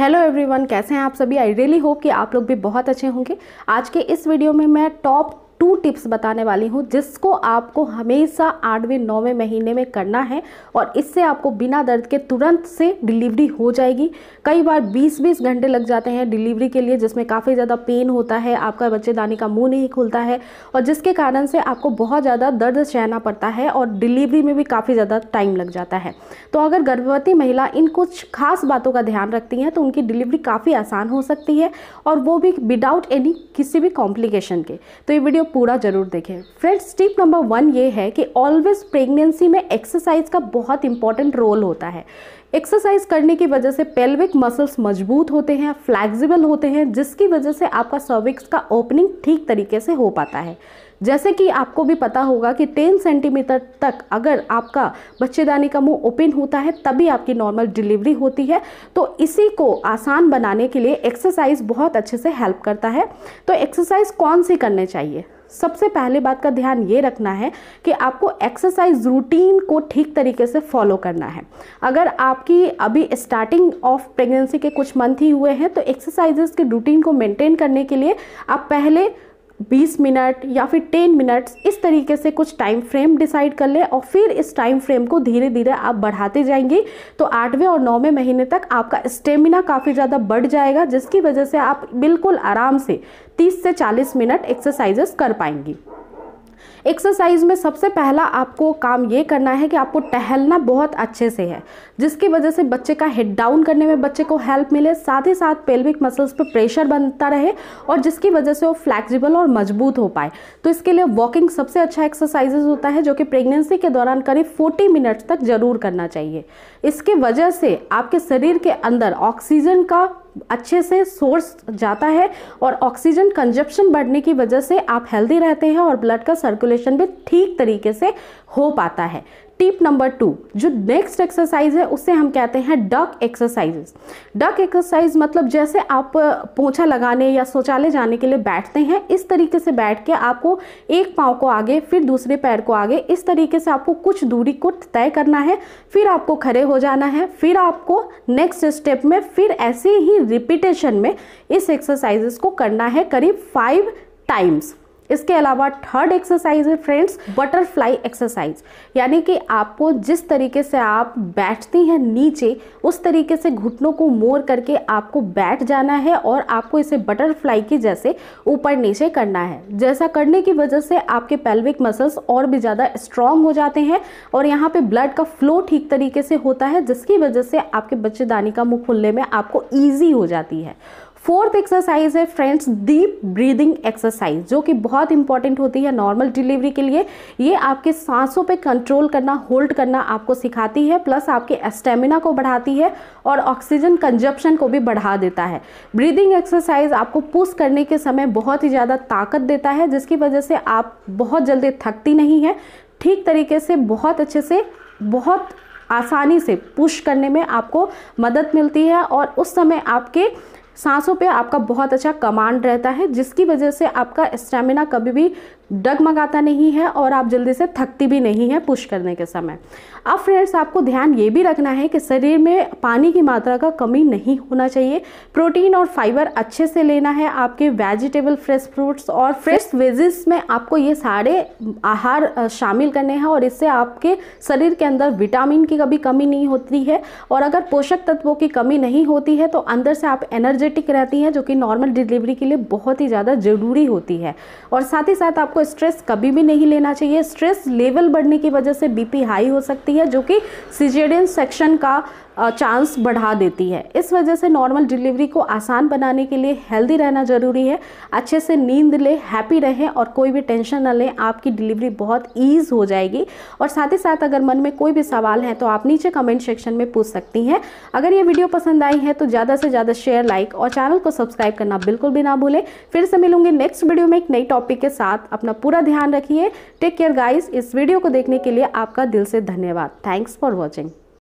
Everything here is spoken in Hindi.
हेलो एवरीवन कैसे हैं आप सभी आई रियली होप कि आप लोग भी बहुत अच्छे होंगे आज के इस वीडियो में मैं टॉप टू टिप्स बताने वाली हूँ जिसको आपको हमेशा आठवें नौवें महीने में करना है और इससे आपको बिना दर्द के तुरंत से डिलीवरी हो जाएगी कई बार 20-20 घंटे लग जाते हैं डिलीवरी के लिए जिसमें काफ़ी ज़्यादा पेन होता है आपका बच्चेदानी का मुंह नहीं खुलता है और जिसके कारण से आपको बहुत ज़्यादा दर्द सहना पड़ता है और डिलीवरी में भी काफ़ी ज़्यादा टाइम लग जाता है तो अगर गर्भवती महिला इन कुछ खास बातों का ध्यान रखती हैं तो उनकी डिलीवरी काफ़ी आसान हो सकती है और वो भी विदाउट एनी किसी भी कॉम्प्लिकेशन के तो ये वीडियो पूरा जरूर देखें फ्रेंड्स टिप नंबर वन ये है कि ऑलवेज प्रेगनेंसी में एक्सरसाइज का बहुत इंपॉर्टेंट रोल होता है एक्सरसाइज करने की वजह से पेल्विक मसल्स मजबूत होते हैं फ्लैक्सिबल होते हैं जिसकी वजह से आपका सर्विक्स का ओपनिंग ठीक तरीके से हो पाता है जैसे कि आपको भी पता होगा कि 10 सेंटीमीटर तक अगर आपका बच्चेदानी का मुंह ओपन होता है तभी आपकी नॉर्मल डिलीवरी होती है तो इसी को आसान बनाने के लिए एक्सरसाइज बहुत अच्छे से हेल्प करता है तो एक्सरसाइज कौन सी करने चाहिए सबसे पहले बात का ध्यान ये रखना है कि आपको एक्सरसाइज रूटीन को ठीक तरीके से फॉलो करना है अगर आपकी अभी स्टार्टिंग ऑफ प्रेगनेंसी के कुछ मंथ ही हुए हैं तो एक्सरसाइजेस के रूटीन को मेंटेन करने के लिए आप पहले 20 मिनट या फिर 10 मिनट्स इस तरीके से कुछ टाइम फ्रेम डिसाइड कर ले और फिर इस टाइम फ्रेम को धीरे धीरे आप बढ़ाते जाएंगे तो आठवें और नौवें महीने तक आपका स्टेमिना काफ़ी ज़्यादा बढ़ जाएगा जिसकी वजह से आप बिल्कुल आराम से 30 से 40 मिनट एक्सरसाइजेस कर पाएंगी एक्सरसाइज में सबसे पहला आपको काम ये करना है कि आपको टहलना बहुत अच्छे से है जिसकी वजह से बच्चे का हेड डाउन करने में बच्चे को हेल्प मिले साथ ही साथ पेल्विक मसल्स पर प्रेशर बनता रहे और जिसकी वजह से वो फ्लैक्सिबल और मजबूत हो पाए तो इसके लिए वॉकिंग सबसे अच्छा एक्सरसाइजेज होता है जो कि प्रेगनेंसी के दौरान करीब फोर्टी मिनट्स तक ज़रूर करना चाहिए इसके वजह से आपके शरीर के अंदर ऑक्सीजन का अच्छे से सोर्स जाता है और ऑक्सीजन कंजप्शन बढ़ने की वजह से आप हेल्दी रहते हैं और ब्लड का सर्कुलेशन भी ठीक तरीके से हो पाता है टिप नंबर टू जो नेक्स्ट एक्सरसाइज है उसे हम कहते हैं डक एक्सरसाइजेस डक एक्सरसाइज मतलब जैसे आप पोछा लगाने या शौचालय जाने के लिए बैठते हैं इस तरीके से बैठ के आपको एक पाँव को आगे फिर दूसरे पैर को आगे इस तरीके से आपको कुछ दूरी को तय करना है फिर आपको खड़े हो जाना है फिर आपको नेक्स्ट स्टेप में फिर ऐसे ही रिपीटेशन में इस एक्सरसाइजेस को करना है करीब फाइव टाइम्स इसके अलावा थर्ड एक्सरसाइज है फ्रेंड्स बटरफ्लाई एक्सरसाइज यानी कि आपको जिस तरीके से आप बैठती हैं नीचे उस तरीके से घुटनों को मोड़ करके आपको बैठ जाना है और आपको इसे बटरफ्लाई की जैसे ऊपर नीचे करना है जैसा करने की वजह से आपके पेल्विक मसल्स और भी ज़्यादा स्ट्रांग हो जाते हैं और यहाँ पर ब्लड का फ्लो ठीक तरीके से होता है जिसकी वजह से आपके बच्चेदानी का मुँह खुलने में आपको ईजी हो जाती है फोर्थ एक्सरसाइज है फ्रेंड्स डीप ब्रीदिंग एक्सरसाइज जो कि बहुत इंपॉर्टेंट होती है नॉर्मल डिलीवरी के लिए ये आपके सांसों पे कंट्रोल करना होल्ड करना आपको सिखाती है प्लस आपके स्टेमिना को बढ़ाती है और ऑक्सीजन कंजप्शन को भी बढ़ा देता है ब्रीदिंग एक्सरसाइज आपको पुश करने के समय बहुत ही ज़्यादा ताकत देता है जिसकी वजह से आप बहुत जल्दी थकती नहीं है ठीक तरीके से बहुत अच्छे से बहुत आसानी से पुश करने में आपको मदद मिलती है और उस समय आपके सांसों पे आपका बहुत अच्छा कमांड रहता है जिसकी वजह से आपका स्टेमिना कभी भी डगमगाता नहीं है और आप जल्दी से थकती भी नहीं है पुश करने के समय अब फ्रेंड्स आपको ध्यान ये भी रखना है कि शरीर में पानी की मात्रा का कमी नहीं होना चाहिए प्रोटीन और फाइबर अच्छे से लेना है आपके वेजिटेबल फ्रेश फ्रूट्स और फ्रेश वेजिस में आपको ये सारे आहार शामिल करने हैं और इससे आपके शरीर के अंदर विटामिन की कभी कमी नहीं होती है और अगर पोषक तत्वों की कमी नहीं होती है तो अंदर से आप एनर्जेटिक रहती हैं जो कि नॉर्मल डिलीवरी के लिए बहुत ही ज़्यादा ज़रूरी होती है और साथ ही साथ आपको को स्ट्रेस कभी भी नहीं लेना चाहिए स्ट्रेस लेवल बढ़ने की वजह से बीपी हाई हो सकती है जो कि सीजेडियन सेक्शन का चांस बढ़ा देती है इस वजह से नॉर्मल डिलीवरी को आसान बनाने के लिए हेल्दी रहना ज़रूरी है अच्छे से नींद ले हैप्पी रहें और कोई भी टेंशन ना लें आपकी डिलीवरी बहुत ईज हो जाएगी और साथ ही साथ अगर मन में कोई भी सवाल है तो आप नीचे कमेंट सेक्शन में पूछ सकती हैं अगर ये वीडियो पसंद आई है तो ज़्यादा से ज़्यादा शेयर लाइक और चैनल को सब्सक्राइब करना बिल्कुल भी ना भूलें फिर से मिलूंगी नेक्स्ट वीडियो में एक नई टॉपिक के साथ अपना पूरा ध्यान रखिए टेक केयर गाइज इस वीडियो को देखने के लिए आपका दिल से धन्यवाद थैंक्स फॉर वॉचिंग